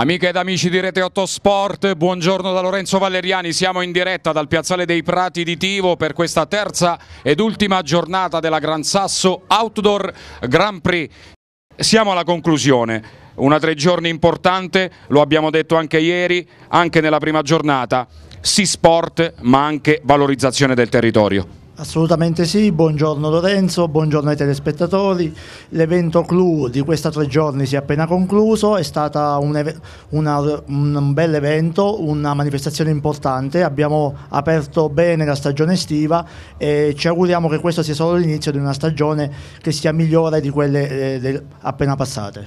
Amiche ed amici di Rete 8 Sport, buongiorno da Lorenzo Valeriani, siamo in diretta dal Piazzale dei Prati di Tivo per questa terza ed ultima giornata della Gran Sasso Outdoor Grand Prix. Siamo alla conclusione, una tre giorni importante, lo abbiamo detto anche ieri, anche nella prima giornata, sì sport ma anche valorizzazione del territorio. Assolutamente sì, buongiorno Lorenzo, buongiorno ai telespettatori. L'evento clou di questi tre giorni si è appena concluso, è stato un, ev- una, un bel evento, una manifestazione importante, abbiamo aperto bene la stagione estiva e ci auguriamo che questo sia solo l'inizio di una stagione che sia migliore di quelle eh, appena passate.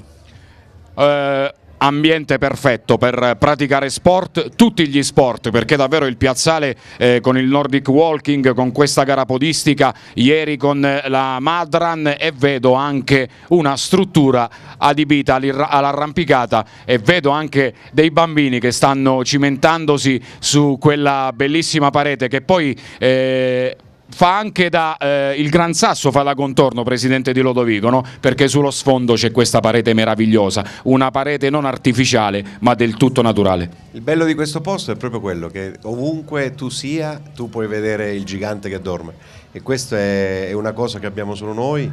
Eh, ambiente perfetto per praticare sport, tutti gli sport, perché davvero il piazzale eh, con il Nordic Walking, con questa gara podistica, ieri con eh, la Madran e vedo anche una struttura adibita all'arrampicata e vedo anche dei bambini che stanno cimentandosi su quella bellissima parete che poi... Eh, fa anche da eh, il Gran Sasso fa la contorno presidente di Lodovico no? perché sullo sfondo c'è questa parete meravigliosa una parete non artificiale ma del tutto naturale il bello di questo posto è proprio quello che ovunque tu sia tu puoi vedere il gigante che dorme e questa è una cosa che abbiamo solo noi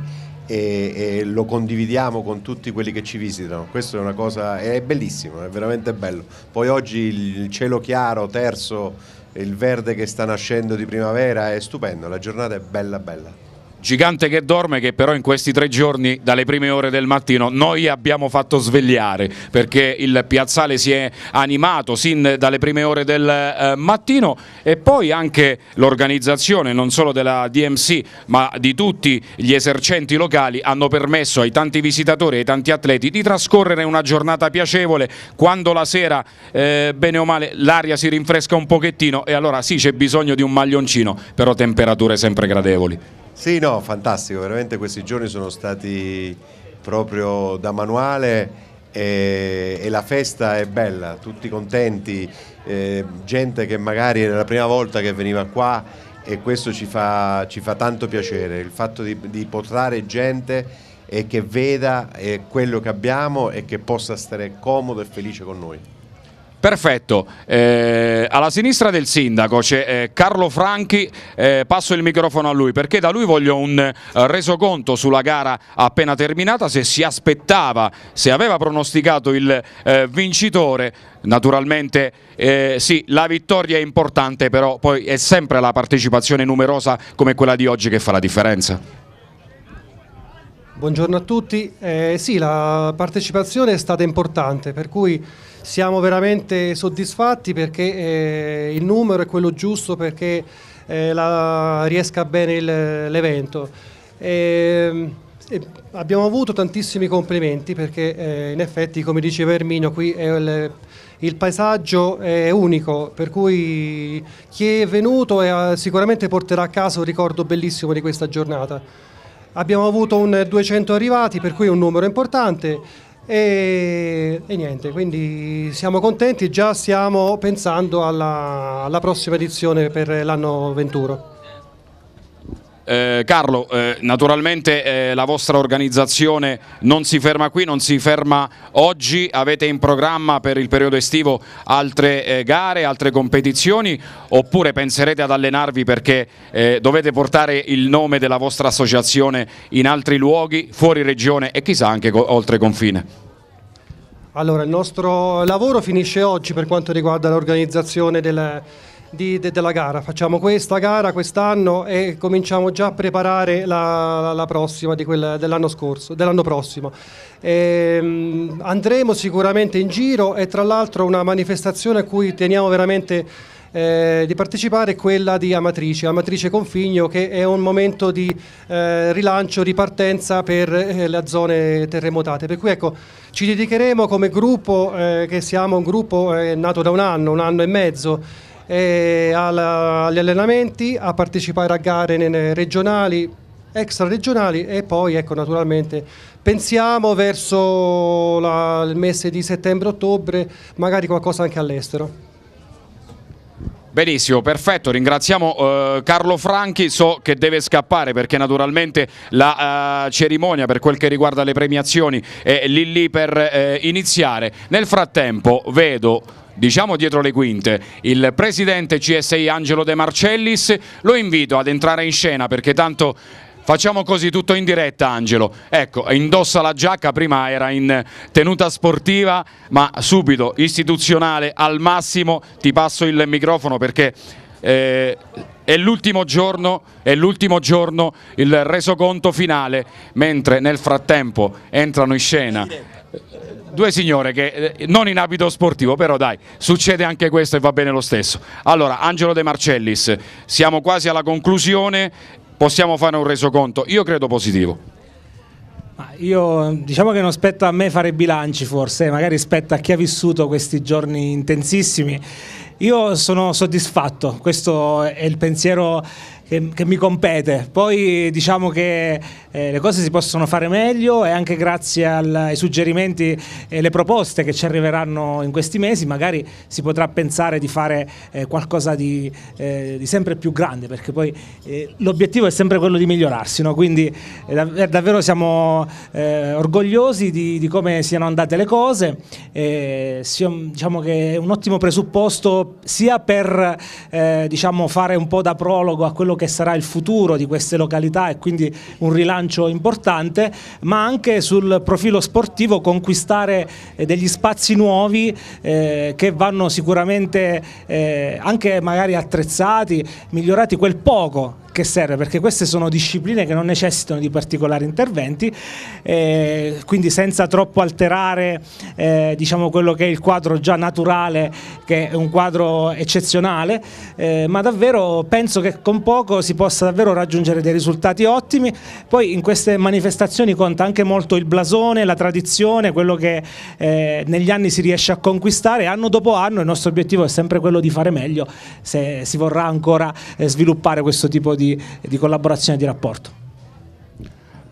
e, e, lo condividiamo con tutti quelli che ci visitano. Questo è una cosa, è bellissimo, è veramente bello. Poi oggi il cielo chiaro, terzo, il verde che sta nascendo di primavera è stupendo, la giornata è bella bella. Gigante che dorme che però in questi tre giorni dalle prime ore del mattino noi abbiamo fatto svegliare perché il piazzale si è animato sin dalle prime ore del eh, mattino e poi anche l'organizzazione non solo della DMC ma di tutti gli esercenti locali hanno permesso ai tanti visitatori e ai tanti atleti di trascorrere una giornata piacevole quando la sera eh, bene o male l'aria si rinfresca un pochettino e allora sì c'è bisogno di un maglioncino però temperature sempre gradevoli. Sì, no, fantastico, veramente questi giorni sono stati proprio da manuale e, e la festa è bella, tutti contenti, eh, gente che magari era la prima volta che veniva qua e questo ci fa, ci fa tanto piacere, il fatto di, di portare gente e che veda eh, quello che abbiamo e che possa stare comodo e felice con noi. Perfetto, eh, alla sinistra del sindaco c'è eh, Carlo Franchi, eh, passo il microfono a lui perché da lui voglio un eh, resoconto sulla gara appena terminata, se si aspettava, se aveva pronosticato il eh, vincitore, naturalmente eh, sì la vittoria è importante però poi è sempre la partecipazione numerosa come quella di oggi che fa la differenza. Buongiorno a tutti. Eh, sì, la partecipazione è stata importante, per cui siamo veramente soddisfatti perché eh, il numero è quello giusto perché eh, la, riesca bene l'evento. Ehm, abbiamo avuto tantissimi complimenti perché eh, in effetti, come diceva Erminio, qui è il, il paesaggio è unico, per cui chi è venuto è, eh, sicuramente porterà a casa un ricordo bellissimo di questa giornata. Abbiamo avuto un 200 arrivati, per cui è un numero importante. E, e, niente, quindi siamo contenti, già stiamo pensando alla, alla prossima edizione per l'anno 21. Eh, Carlo, eh, naturalmente eh, la vostra organizzazione non si ferma qui, non si ferma oggi, avete in programma per il periodo estivo altre eh, gare, altre competizioni oppure penserete ad allenarvi perché eh, dovete portare il nome della vostra associazione in altri luoghi, fuori regione e chissà anche oltre confine? Allora, il nostro lavoro finisce oggi per quanto riguarda l'organizzazione del di, de, della gara. Facciamo questa gara quest'anno e cominciamo già a preparare la, la prossima dell'anno scorso, dell'anno prossimo. E, ehm, andremo sicuramente in giro e tra l'altro una manifestazione a cui teniamo veramente... Eh, di partecipare è quella di Amatrice, Amatrice Configno che è un momento di eh, rilancio, ripartenza per eh, le zone terremotate. Per cui ecco, ci dedicheremo come gruppo, eh, che siamo un gruppo eh, nato da un anno, un anno e mezzo, alla, agli allenamenti, a partecipare a gare regionali, extra regionali e poi ecco naturalmente pensiamo verso la, il mese di settembre-ottobre magari qualcosa anche all'estero. Benissimo, perfetto, ringraziamo eh, Carlo Franchi, so che deve scappare perché naturalmente la eh, cerimonia per quel che riguarda le premiazioni è lì lì per eh, iniziare. Nel frattempo vedo diciamo dietro le quinte, il presidente CSI Angelo De Marcellis, lo invito ad entrare in scena perché tanto... Facciamo così tutto in diretta Angelo, ecco indossa la giacca, prima era in tenuta sportiva ma subito istituzionale al massimo, ti passo il microfono perché eh, è l'ultimo giorno, è l'ultimo giorno, il resoconto finale, mentre nel frattempo entrano in scena due signore che eh, non in abito sportivo, però dai, succede anche questo e va bene lo stesso. Allora, Angelo De Marcellis, siamo quasi alla conclusione, possiamo fare un resoconto, io credo positivo. Io diciamo che non spetta a me fare bilanci forse, magari spetta a chi ha vissuto questi giorni intensissimi. Io sono soddisfatto, questo è il pensiero che, che mi compete. Poi diciamo che eh, le cose si possono fare meglio e anche grazie al, ai suggerimenti e le proposte che ci arriveranno in questi mesi magari si potrà pensare di fare eh, qualcosa di, eh, di, sempre più grande perché poi eh, l'obiettivo è sempre quello di migliorarsi, no? quindi eh, dav- eh, davvero siamo orgogliosi di, di, come siano andate le cose, siamo, diciamo che è un ottimo presupposto sia per diciamo, fare un po' da prologo a quello che che sarà il futuro di queste località e quindi un rilancio importante, ma anche sul profilo sportivo conquistare eh, degli spazi nuovi eh, che vanno sicuramente eh, anche magari attrezzati, migliorati quel poco che serve perché queste sono discipline che non necessitano di particolari interventi eh, quindi senza troppo alterare eh, diciamo quello che è il quadro già naturale che è un quadro eccezionale eh, ma davvero penso che con poco si possa davvero raggiungere dei risultati ottimi poi in queste manifestazioni conta anche molto il blasone la tradizione quello che eh, negli anni si riesce a conquistare anno dopo anno il nostro obiettivo è sempre quello di fare meglio se si vorrà ancora eh, sviluppare questo tipo di di, di collaborazione e di rapporto.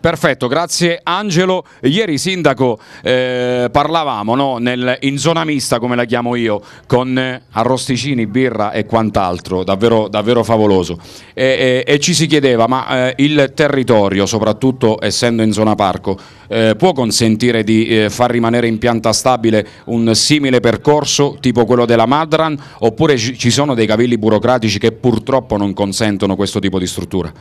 Perfetto, grazie Angelo. Ieri Sindaco eh, parlavamo no, nel, in zona mista, come la chiamo io, con eh, arrosticini, birra e quant'altro, davvero, davvero, favoloso. E, e, e, ci si chiedeva, ma eh, il territorio, soprattutto essendo in zona parco, eh, può consentire di eh, far rimanere in pianta stabile un simile percorso tipo quello della Madran oppure ci sono dei cavilli burocratici che purtroppo non consentono questo tipo di struttura?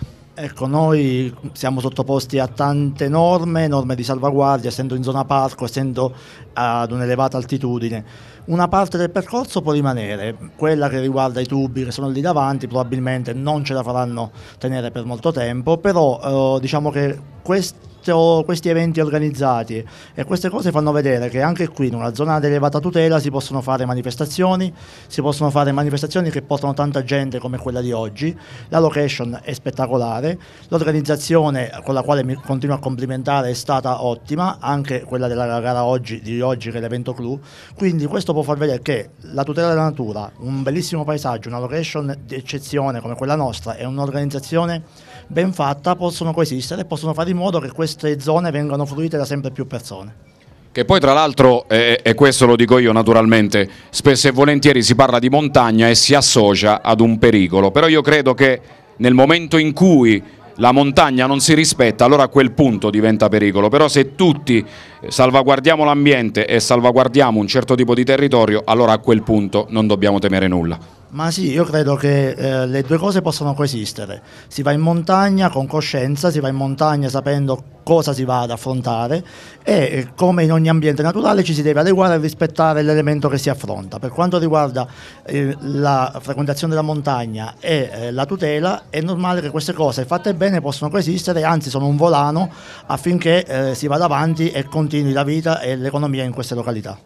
Ecco, noi siamo sottoposti a tante norme, norme di salvaguardia, essendo in zona parco, essendo ad un'elevata altitudine. Una parte del percorso può rimanere, quella che riguarda i tubi che sono lì davanti probabilmente non ce la faranno tenere per molto tempo, però eh, diciamo che questo questo, questi eventi organizzati e queste cose fanno vedere che anche qui in una zona ad elevata tutela si possono fare manifestazioni, si possono fare manifestazioni che portano tanta gente come quella di oggi, la location è spettacolare, l'organizzazione con la quale mi continuo a complimentare è stata ottima, anche quella della gara oggi, di oggi che è l'evento clou, quindi questo può far vedere che la tutela della natura, un bellissimo paesaggio, una location di eccezione come quella nostra è un'organizzazione ben fatta possono coesistere e possono fare in modo che queste zone vengano fruite da sempre più persone. Che poi tra l'altro, eh, e questo lo dico io naturalmente, spesso e volentieri si parla di montagna e si associa ad un pericolo, però io credo che nel momento in cui la montagna non si rispetta, allora a quel punto diventa pericolo, però se tutti eh, salvaguardiamo l'ambiente e salvaguardiamo un certo tipo di territorio, allora a quel punto non dobbiamo temere nulla. Ma sì, io credo che eh, le due cose possano coesistere. Si va in montagna con coscienza, si va in montagna sapendo cosa si va ad affrontare e eh, come in ogni ambiente naturale ci si deve adeguare e rispettare l'elemento che si affronta. Per quanto riguarda eh, la frequentazione della montagna e eh, la tutela, è normale che queste cose fatte bene possano coesistere, anzi sono un volano affinché eh, si vada avanti e continui la vita e l'economia in queste località.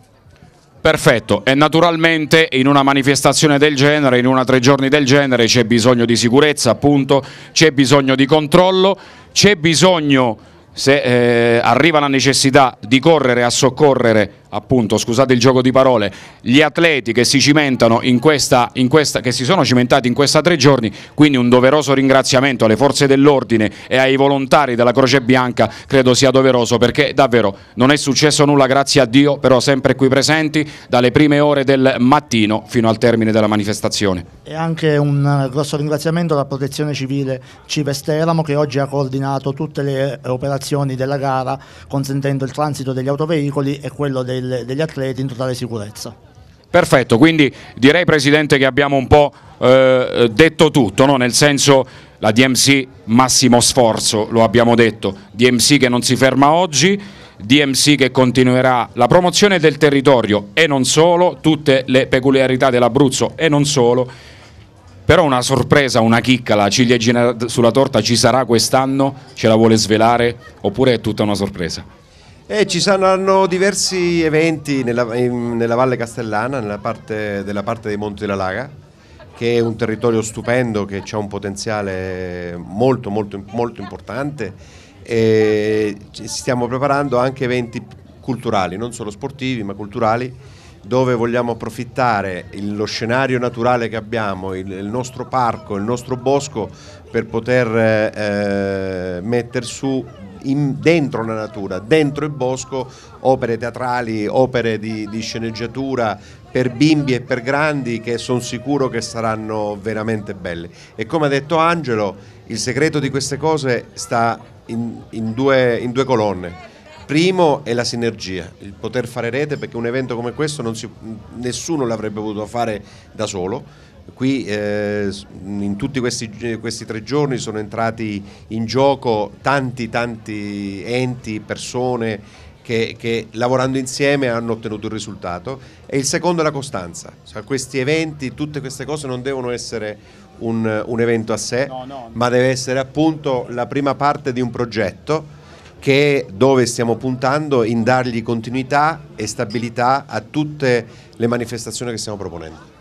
Perfetto, e naturalmente in una manifestazione del genere, in una tre giorni del genere c'è bisogno di sicurezza appunto, c'è bisogno di controllo, c'è bisogno se eh, arriva la necessità di correre a soccorrere appunto, scusate il gioco di parole, gli atleti che si cimentano in questa, in questa, che si sono cimentati in questa tre giorni, quindi un doveroso ringraziamento alle forze dell'ordine e ai volontari della Croce Bianca credo sia doveroso perché davvero non è successo nulla grazie a Dio, però sempre qui presenti dalle prime ore del mattino fino al termine della manifestazione. E anche un grosso ringraziamento alla Protezione Civile Cives Teramo che oggi ha coordinato tutte le operazioni della gara consentendo il transito degli autoveicoli e quello dei del, degli atleti in totale sicurezza. Perfetto, quindi direi Presidente che abbiamo un po' eh, detto tutto, no? nel senso la DMC massimo sforzo, lo abbiamo detto, DMC che non si ferma oggi, DMC che continuerà la promozione del territorio e non solo, tutte le peculiarità dell'Abruzzo e non solo, però una sorpresa, una chicca, la ciliegina sulla torta ci sarà quest'anno, ce la vuole svelare oppure è tutta una sorpresa? E ci saranno diversi eventi nella, in, nella Valle Castellana, nella parte, della parte dei Monti della Laga, che è un territorio stupendo, che ha un potenziale molto, molto, molto importante e stiamo preparando anche eventi culturali, non solo sportivi ma culturali, dove vogliamo approfittare lo scenario naturale che abbiamo, il, nostro parco, il nostro bosco per poter eh, eh mettere su in, dentro la natura, dentro il bosco, opere teatrali, opere di, di sceneggiatura per bimbi e per grandi che sono sicuro che saranno veramente belle. E come ha detto Angelo, il segreto di queste cose sta in, in, due, in due colonne primo è la sinergia, il poter fare rete perché un evento come questo si, nessuno l'avrebbe potuto fare da solo Qui eh, in tutti questi, questi, tre giorni sono entrati in gioco tanti, tanti enti, persone che, che lavorando insieme hanno ottenuto il risultato. E il secondo è la costanza. Cioè, questi eventi, tutte queste cose non devono essere un, un evento a sé, no, no. ma deve essere appunto la prima parte di un progetto che dove stiamo puntando in dargli continuità e stabilità a tutte le manifestazioni che stiamo proponendo.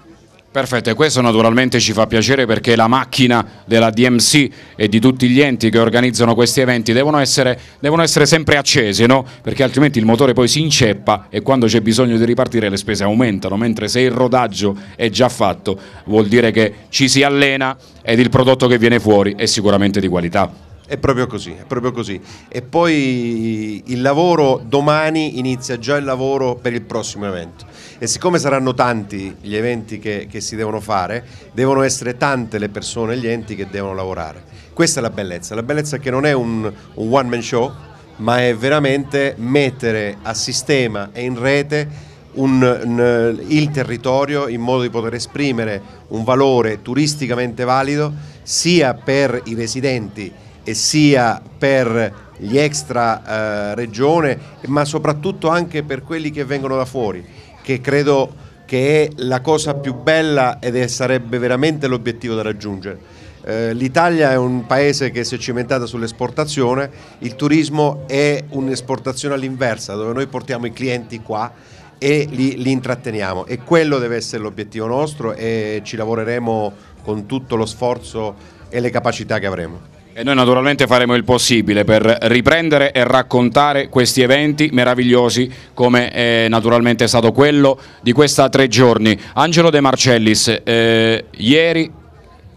Perfetto, e questo naturalmente ci fa piacere perché la macchina della DMC e di tutti gli enti che organizzano questi eventi devono essere, devono essere sempre accesi, no? perché altrimenti il motore poi si inceppa e quando c'è bisogno di ripartire le spese aumentano, mentre se il rodaggio è già fatto vuol dire che ci si allena ed il prodotto che viene fuori è sicuramente di qualità. È proprio così, è proprio così. E poi il lavoro domani inizia già il lavoro per il prossimo evento e siccome saranno tanti gli eventi che, che si devono fare, devono essere tante le persone e gli enti che devono lavorare. Questa è la bellezza, la bellezza è che non è un, un one man show, ma è veramente mettere a sistema e in rete un, un, il territorio in modo di poter esprimere un valore turisticamente valido sia per i residenti e sia per gli extra eh, regione, ma soprattutto anche per quelli che vengono da fuori che credo che è la cosa più bella ed è, sarebbe veramente l'obiettivo da raggiungere. Eh, L'Italia è un paese che si è cimentata sull'esportazione, il turismo è un'esportazione all'inversa, dove noi portiamo i clienti qua e li, li intratteniamo e quello deve essere l'obiettivo nostro e ci lavoreremo con tutto lo sforzo e le capacità che avremo. E noi naturalmente faremo il possibile per riprendere e raccontare questi eventi meravigliosi come eh, è naturalmente stato quello di questi tre giorni. Angelo De Marcellis, eh, ieri,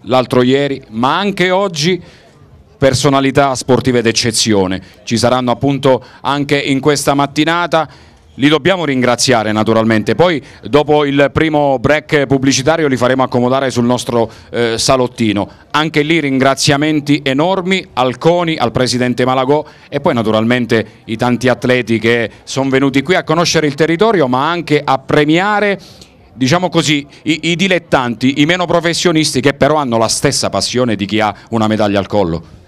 l'altro ieri, ma anche oggi personalità sportive d'eccezione. Ci saranno appunto anche in questa mattinata li dobbiamo ringraziare naturalmente, poi dopo il primo break pubblicitario li faremo accomodare sul nostro eh, salottino. Anche lì ringraziamenti enormi al CONI, al Presidente Malagò e poi naturalmente i tanti atleti che sono venuti qui a conoscere il territorio ma anche a premiare diciamo così, i, i dilettanti, i meno professionisti che però hanno la stessa passione di chi ha una medaglia al collo.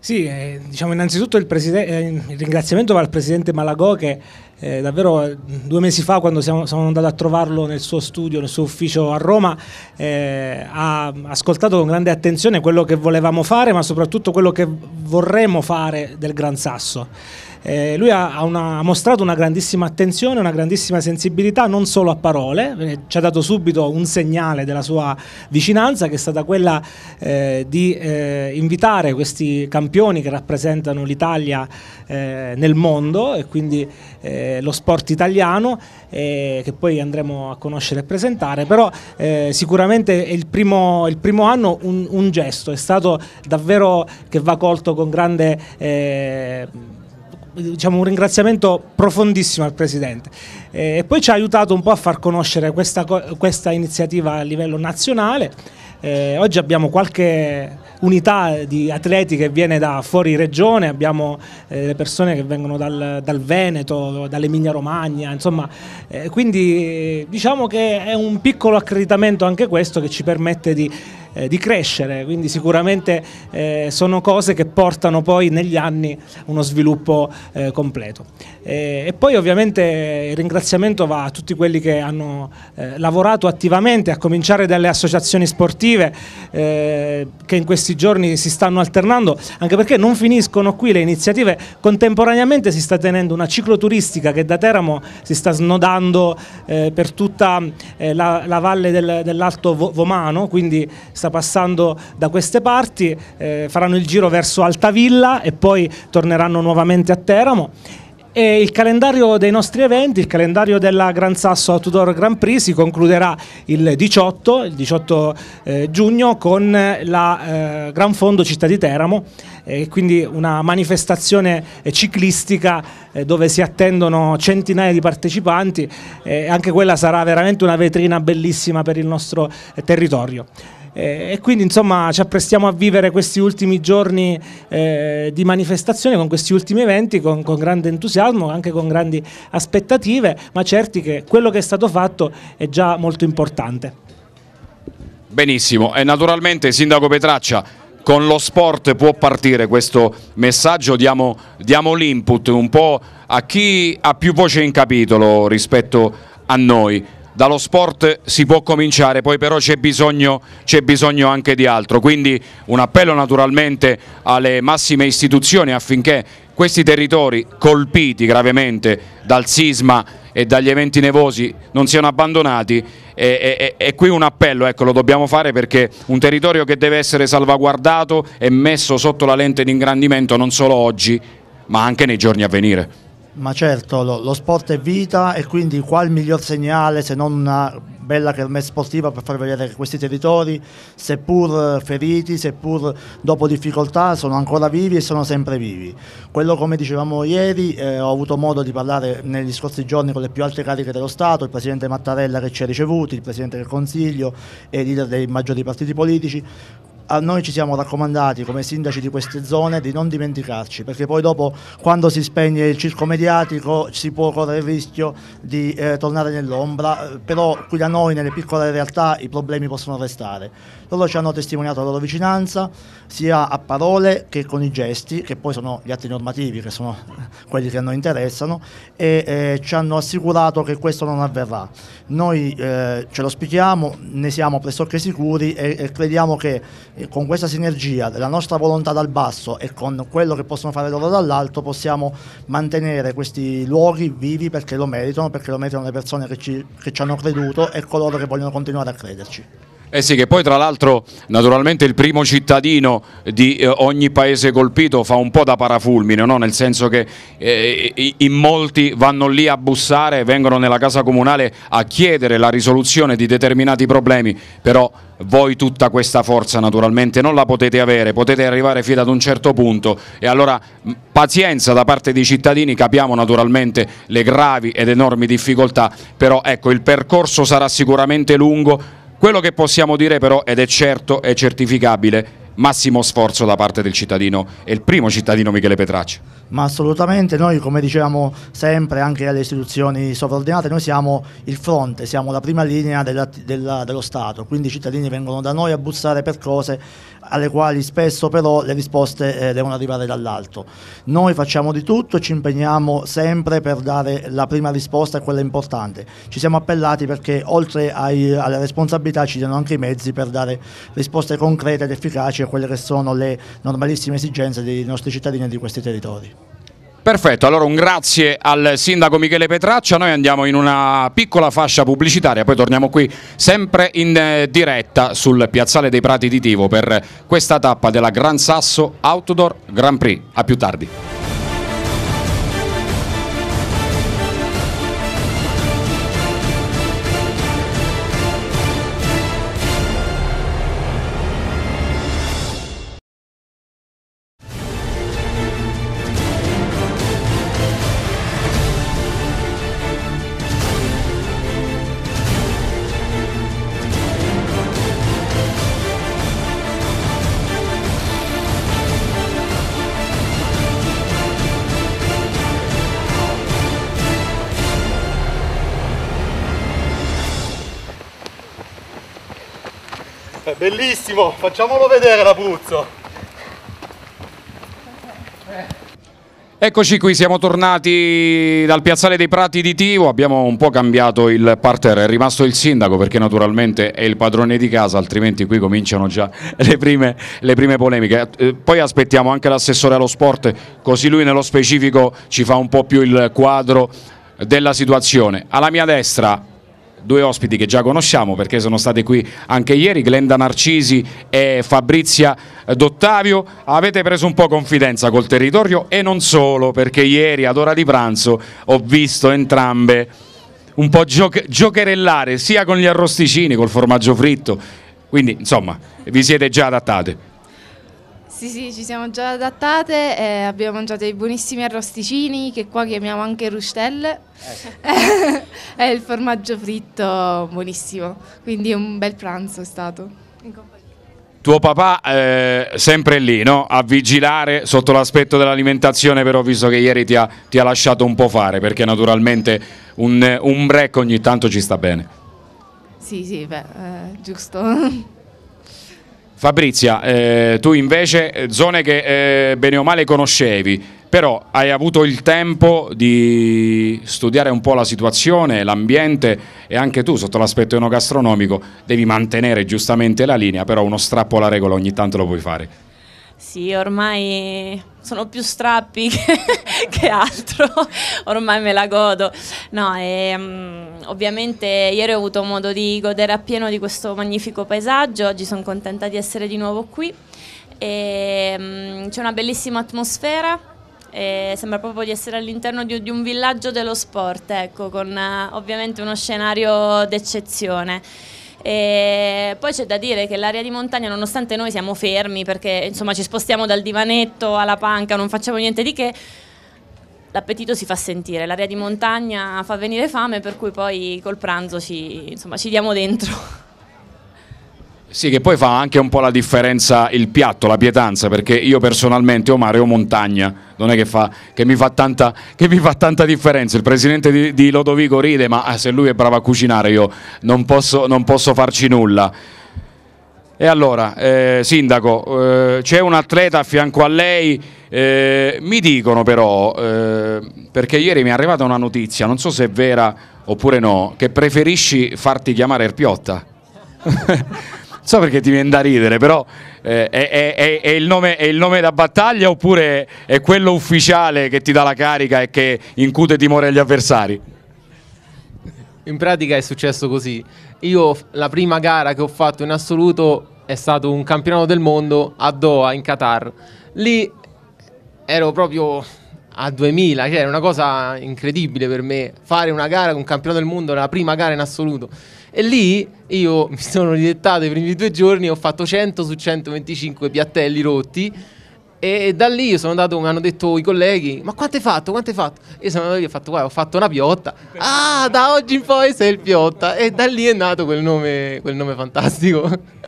Sì, eh, diciamo innanzitutto il, eh, il, ringraziamento va al presidente Malagò che eh, davvero eh, due mesi fa quando siamo, sono andato a trovarlo nel suo studio, nel suo ufficio a Roma, eh, ha ascoltato con grande attenzione quello che volevamo fare ma soprattutto quello che vorremmo fare del Gran Sasso. Eh, lui ha, una, ha, mostrato una grandissima attenzione, una grandissima sensibilità, non solo a parole, eh, ci ha dato subito un segnale della sua vicinanza che è stata quella eh, di eh, invitare questi campioni che rappresentano l'Italia eh, nel mondo e quindi eh, lo sport italiano che poi andremo a conoscere e presentare, però sicuramente è il primo, il primo anno un, un, gesto, è stato davvero che va colto con grande diciamo, un ringraziamento profondissimo al Presidente eh, e poi ci ha aiutato un po' a far conoscere questa, questa iniziativa a livello nazionale. Eh, oggi abbiamo qualche unità di atleti che viene da fuori regione, abbiamo eh, persone che vengono dal, dal Veneto, dall'Emilia Romagna, insomma, eh, quindi diciamo che è un piccolo accreditamento anche questo che ci permette di eh, di crescere, quindi sicuramente eh, sono cose che portano poi negli anni uno sviluppo eh, completo. Eh, e poi ovviamente il ringraziamento va a tutti quelli che hanno eh, lavorato attivamente, a cominciare dalle associazioni sportive eh, che in questi giorni si stanno alternando, anche perché non finiscono qui le iniziative, contemporaneamente si sta tenendo una cicloturistica che da Teramo si sta snodando per tutta la, la, valle del, dell'Alto Vomano, quindi sta passando da queste parti, eh, faranno il giro verso Altavilla e poi torneranno nuovamente a Teramo. E il calendario dei nostri eventi, il calendario della Gran Sasso Outdoor Grand Prix si concluderà il 18, il 18 eh, giugno con la eh, Gran Fondo Città di Teramo, eh, quindi una manifestazione eh, ciclistica eh, dove si attendono centinaia di partecipanti, eh, anche quella sarà veramente una vetrina bellissima per il nostro territorio. Eh, e quindi insomma ci apprestiamo a vivere questi ultimi giorni eh, di manifestazione con questi ultimi eventi con, con, grande entusiasmo, anche con grandi aspettative, ma certi che quello che è stato fatto è già molto importante. Benissimo, e naturalmente Sindaco Petraccia, con lo sport può partire questo messaggio, diamo, diamo l'input un po' a chi ha più voce in capitolo rispetto a noi dallo sport si può cominciare, poi però c'è bisogno, bisogno, anche di altro, quindi un appello naturalmente alle massime istituzioni affinché questi territori colpiti gravemente dal sisma e dagli eventi nevosi non siano abbandonati e, e, e qui un appello, ecco, lo dobbiamo fare perché un territorio che deve essere salvaguardato e messo sotto la lente di ingrandimento non solo oggi ma anche nei giorni a venire. Ma certo, lo, lo, sport è vita e quindi qual miglior segnale se non una bella kermesse sportiva per far vedere che questi territori, seppur eh, feriti, seppur dopo difficoltà, sono ancora vivi e sono sempre vivi. Quello come dicevamo ieri, eh, ho avuto modo di parlare negli scorsi giorni con le più alte cariche dello Stato, il Presidente Mattarella che ci ha ricevuti, il Presidente del Consiglio e i leader dei maggiori partiti politici a noi ci siamo raccomandati come sindaci di queste zone di non dimenticarci perché poi dopo quando si spegne il circo mediatico si può correre il rischio di eh, tornare nell'ombra, eh, però qui da noi nelle piccole realtà i problemi possono restare loro ci hanno testimoniato la loro vicinanza sia a parole che con i gesti, che poi sono gli atti normativi, che sono quelli che a noi interessano, e eh, ci hanno assicurato che questo non avverrà. Noi eh, ce lo spieghiamo, ne siamo pressoché sicuri e, e crediamo che eh, con questa sinergia della nostra volontà dal basso e con quello che possono fare loro dall'alto possiamo mantenere questi luoghi vivi perché lo meritano, perché lo meritano le persone che ci, che ci hanno creduto e coloro che vogliono continuare a crederci. Eh sì, che poi tra l'altro naturalmente il primo cittadino di eh, ogni paese colpito fa un po' da parafulmine, no? nel senso che eh, in molti vanno lì a bussare, vengono nella casa comunale a chiedere la risoluzione di determinati problemi, però voi tutta questa forza naturalmente non la potete avere, potete arrivare fino ad un certo punto e allora pazienza da parte dei cittadini, capiamo naturalmente le gravi ed enormi difficoltà, però ecco il percorso sarà sicuramente lungo quello che possiamo dire però, ed è certo, è certificabile, massimo sforzo da parte del cittadino e il primo cittadino Michele Petracci. Ma assolutamente, noi come dicevamo sempre anche alle istituzioni sovraordinate, noi siamo il fronte, siamo la prima linea della, della, dello Stato, quindi i cittadini vengono da noi a bussare per cose alle quali spesso però le risposte eh, devono arrivare dall'alto. Noi facciamo di tutto, ci impegniamo sempre per dare la prima risposta a quella importante. Ci siamo appellati perché oltre ai, alle responsabilità ci diano anche i mezzi per dare risposte concrete ed efficaci a quelle che sono le normalissime esigenze dei nostri cittadini e di questi territori. Perfetto, allora un grazie al sindaco Michele Petraccia, noi andiamo in una piccola fascia pubblicitaria, poi torniamo qui sempre in eh, diretta sul piazzale dei Prati di Tivo per questa tappa della Gran Sasso Outdoor Grand Prix. A più tardi. Bravissimo, facciamolo vedere l'Abruzzo. Eccoci qui, siamo tornati dal piazzale dei Prati di Tivo, abbiamo un po' cambiato il parterre, è rimasto il sindaco perché naturalmente è il padrone di casa, altrimenti qui cominciano già le prime, le prime polemiche. Eh, poi aspettiamo anche l'assessore allo sport, così lui nello specifico ci fa un po' più il quadro della situazione. Alla mia destra due ospiti che già conosciamo perché sono state qui anche ieri, Glenda Narcisi e Fabrizia Dottavio, avete preso un po' confidenza col territorio e non solo perché ieri ad ora di pranzo ho visto entrambe un po' gioch giocherellare sia con gli arrosticini, col formaggio fritto, quindi insomma vi siete già adattate. Sì, sì, ci siamo già adattate, eh, abbiamo mangiato dei buonissimi arrosticini che qua chiamiamo anche rustelle, ecco. Eh è il formaggio fritto buonissimo, quindi un bel pranzo è stato. Tuo papà eh, sempre lì, no? A vigilare sotto l'aspetto dell'alimentazione, però visto che ieri ti ha, ti ha, lasciato un po' fare, perché naturalmente un, un break ogni tanto ci sta bene. Sì, sì, beh, eh, giusto. Fabrizia, eh, tu invece eh, zone che eh, bene o male conoscevi, però hai avuto il tempo di studiare un po' la situazione, l'ambiente e anche tu sotto l'aspetto enogastronomico devi mantenere giustamente la linea, però uno strappo alla regola ogni tanto lo puoi fare. Sì, ormai sono più strappi che, che altro, ormai me la godo. No, e, um, ovviamente ieri ho avuto modo di godere appieno di questo magnifico paesaggio, oggi sono contenta di essere di nuovo qui. E, um, c'è una bellissima atmosfera, e sembra proprio di essere all'interno di, di un villaggio dello sport, ecco, con uh, ovviamente uno scenario d'eccezione. E poi c'è da dire che l'area di montagna, nonostante noi siamo fermi perché insomma ci spostiamo dal divanetto alla panca, non facciamo niente di che, l'appetito si fa sentire, l'area di montagna fa venire fame per cui poi col pranzo ci, insomma, ci diamo dentro. Sì, che poi fa anche un po' la differenza il piatto, la pietanza, perché io personalmente ho mare o montagna, non è che, fa, che, mi, fa tanta, che mi, fa tanta, differenza. Il presidente di, di, Lodovico ride, ma ah, se lui è bravo a cucinare io non posso, non posso farci nulla. E allora, eh, Sindaco, eh, c'è un atleta a fianco a lei, eh, mi dicono però, eh, perché ieri mi è arrivata una notizia, non so se è vera oppure no, che preferisci farti chiamare Erpiotta. so perché ti viene da ridere, però eh, è, è, è, il nome, è, il nome, da battaglia oppure è quello ufficiale che ti dà la carica e che incute timore agli avversari? In pratica è successo così. Io la prima gara che ho fatto in assoluto è stato un campionato del mondo a Doha in Qatar. Lì ero proprio a 2000, cioè era una cosa incredibile per me fare una gara con un campionato del mondo, la prima gara in assoluto. E lì io mi sono dilettato i primi due giorni, ho fatto 100 su 125 piattelli rotti. E da lì io sono andato, mi hanno detto i colleghi, ma quanto hai fatto, quanto hai fatto? Io sono andato lì e ho fatto, guarda, ho fatto una piotta. Ah, da oggi in poi sei il piotta. E da lì è nato quel nome, quel nome fantastico.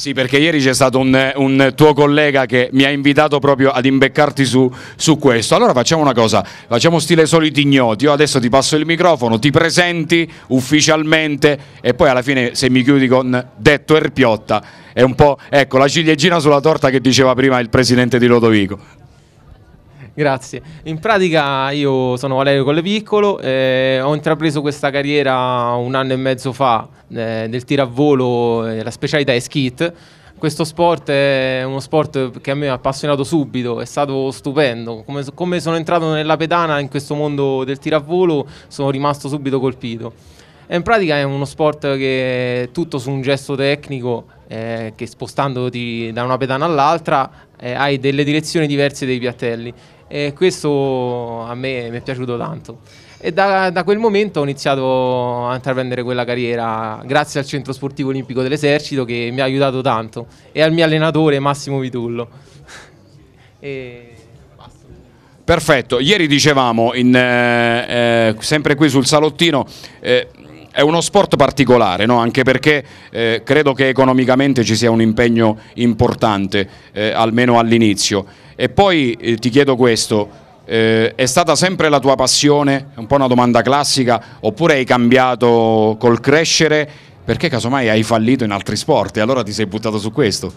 Sì, perché ieri c'è stato un, un, tuo collega che mi ha invitato proprio ad imbeccarti su, su, questo. Allora facciamo una cosa, facciamo stile soliti ignoti. Io adesso ti passo il microfono, ti presenti ufficialmente e poi alla fine se mi chiudi con detto Erpiotta è un po' ecco la ciliegina sulla torta che diceva prima il presidente di Lodovico. Grazie. In pratica io sono Valerio Collepiccolo, eh, ho intrapreso questa carriera un anno e mezzo fa eh, del tiro a volo, eh, la specialità è skit. Questo sport è uno sport che a me ha appassionato subito, è stato stupendo. Come, come sono entrato nella pedana in questo mondo del tiro a volo sono rimasto subito colpito. E in pratica è uno sport che è tutto su un gesto tecnico eh, che spostandoti da una pedana all'altra eh, hai delle direzioni diverse dei piattelli e questo a me mi è piaciuto tanto. E da, da, quel momento ho iniziato a intraprendere quella carriera grazie al Centro Sportivo Olimpico dell'Esercito che mi ha aiutato tanto e al mio allenatore Massimo Vitullo. e... Perfetto, ieri dicevamo, in, eh, eh, sempre qui sul salottino, eh, è uno sport particolare, no? anche perché eh, credo che economicamente ci sia un impegno importante, eh, almeno all'inizio. E poi eh, ti chiedo questo, eh, è stata sempre la tua passione? È un po' una domanda classica, oppure hai cambiato col crescere? Perché casomai hai fallito in altri sport e allora ti sei buttato su questo?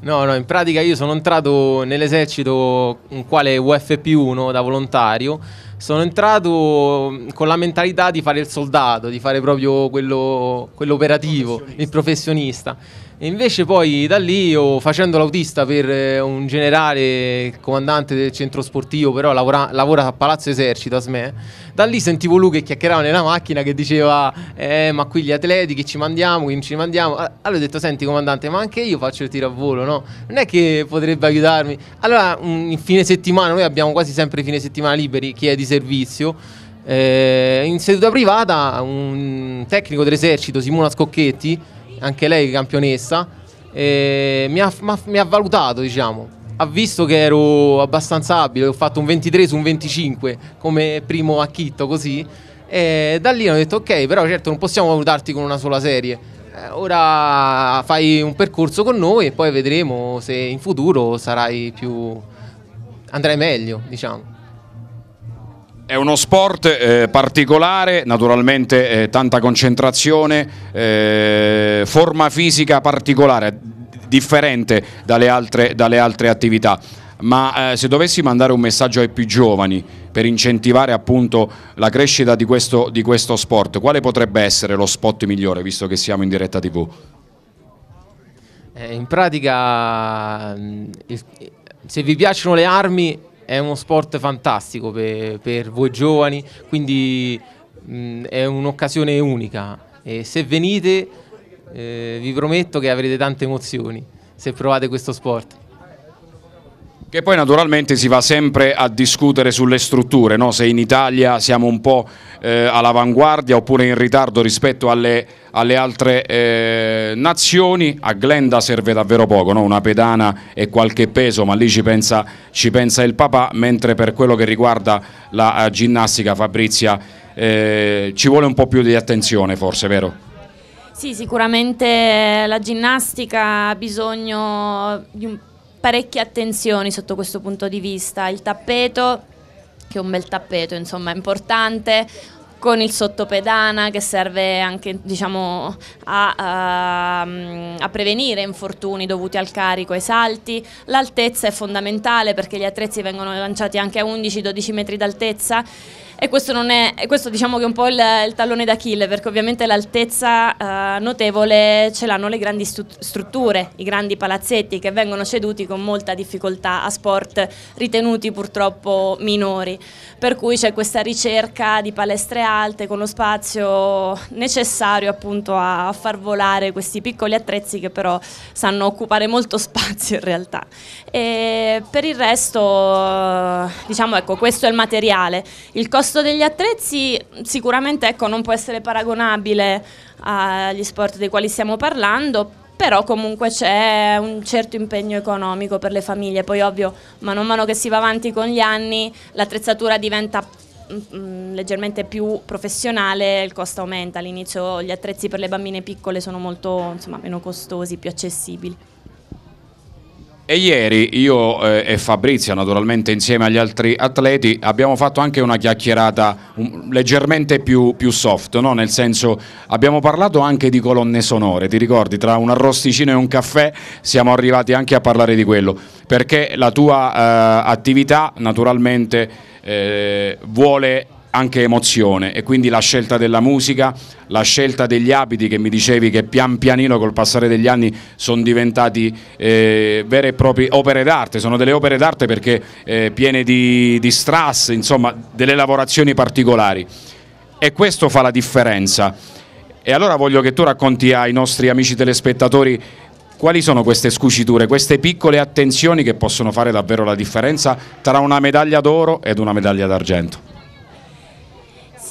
No, no, in pratica io sono entrato nell'esercito in mm, quale UFP1 da volontario. Sono entrato mm, con la mentalità di fare il soldato, di fare proprio quello, quello il professionista. Il professionista. E invece poi da lì io facendo l'autista per eh, un generale comandante del centro sportivo, però lavora, lavora a Palazzo Esercito, SME, da lì sentivo lui che chiacchierava nella macchina che diceva eh, ma qui gli atleti che ci mandiamo, che ci mandiamo. Allora ho detto senti comandante ma anche io faccio il tiro a volo, no? Non è che potrebbe aiutarmi. Allora in fine settimana, noi abbiamo quasi sempre fine settimana liberi, chi è di servizio, eh, in seduta privata un tecnico dell'esercito, Simona Scocchetti, anche lei campionessa, mi ha, ma, mi ha valutato, diciamo ha visto che ero abbastanza abile, ho fatto un 23 su un 25 come primo acchitto così e da lì hanno detto ok però certo non possiamo valutarti con una sola serie, eh, ora fai un percorso con noi e poi vedremo se in futuro sarai più... andrai meglio diciamo. È uno sport eh, particolare, naturalmente eh, tanta concentrazione, eh, forma fisica particolare, differente dalle altre, dalle altre attività ma eh, se dovessi mandare un messaggio ai più giovani per incentivare appunto la crescita di questo, di questo, sport, quale potrebbe essere lo spot migliore visto che siamo in diretta tv? Eh, in pratica mm, se vi piacciono le armi è uno sport fantastico per, per voi giovani, quindi mh, è un'occasione unica e se venite eh, vi prometto che avrete tante emozioni se provate questo sport. Che poi naturalmente si va sempre a discutere sulle strutture, no? se in Italia siamo un po' eh, all'avanguardia oppure in ritardo rispetto alle, alle altre eh, nazioni, a Glenda serve davvero poco, no? una pedana e qualche peso, ma lì ci pensa, ci pensa, il papà, mentre per quello che riguarda la eh, ginnastica Fabrizia eh, ci vuole un po' più di attenzione forse, vero? Sì, sicuramente la ginnastica ha bisogno di un parecchie attenzioni sotto questo punto di vista. Il tappeto, che è un bel tappeto, insomma, è importante con il sottopedana che serve anche diciamo, a, a, a, prevenire infortuni dovuti al carico e ai salti. L'altezza è fondamentale perché gli attrezzi vengono lanciati anche a 11-12 metri d'altezza e questo, è, e questo diciamo che è un po' il, il tallone d'Achille perché ovviamente l'altezza eh, notevole ce l'hanno le grandi strutture, i grandi palazzetti che vengono ceduti con molta difficoltà a sport ritenuti purtroppo minori, per cui c'è questa ricerca di palestre alte con lo spazio necessario appunto a far volare questi piccoli attrezzi che però sanno occupare molto spazio in realtà. E per il resto diciamo ecco questo è il materiale, il costo costo degli attrezzi sicuramente ecco, non può essere paragonabile agli sport dei quali stiamo parlando, però comunque c'è un certo impegno economico per le famiglie. Poi ovvio, mano a mano che si va avanti con gli anni, l'attrezzatura diventa mm, mm, leggermente più professionale, il costo aumenta. All'inizio gli attrezzi per le bambine piccole sono molto insomma, meno costosi, più accessibili. E ieri io eh, e Fabrizio, naturalmente insieme agli altri atleti, abbiamo fatto anche una chiacchierata leggermente più, più soft, no? nel senso abbiamo parlato anche di colonne sonore, ti ricordi? Tra un arrosticino e un caffè siamo arrivati anche a parlare di quello, perché la tua eh, attività naturalmente eh, vuole anche emozione e quindi la scelta della musica, la scelta degli abiti che mi dicevi che pian pianino col passare degli anni sono diventati eh, vere e proprie opere d'arte, sono delle opere d'arte perché eh, piene di, di strass, insomma delle lavorazioni particolari e questo fa la differenza. E allora voglio che tu racconti ai nostri amici telespettatori quali sono queste scuciture, queste piccole attenzioni che possono fare davvero la differenza tra una medaglia d'oro ed una medaglia d'argento.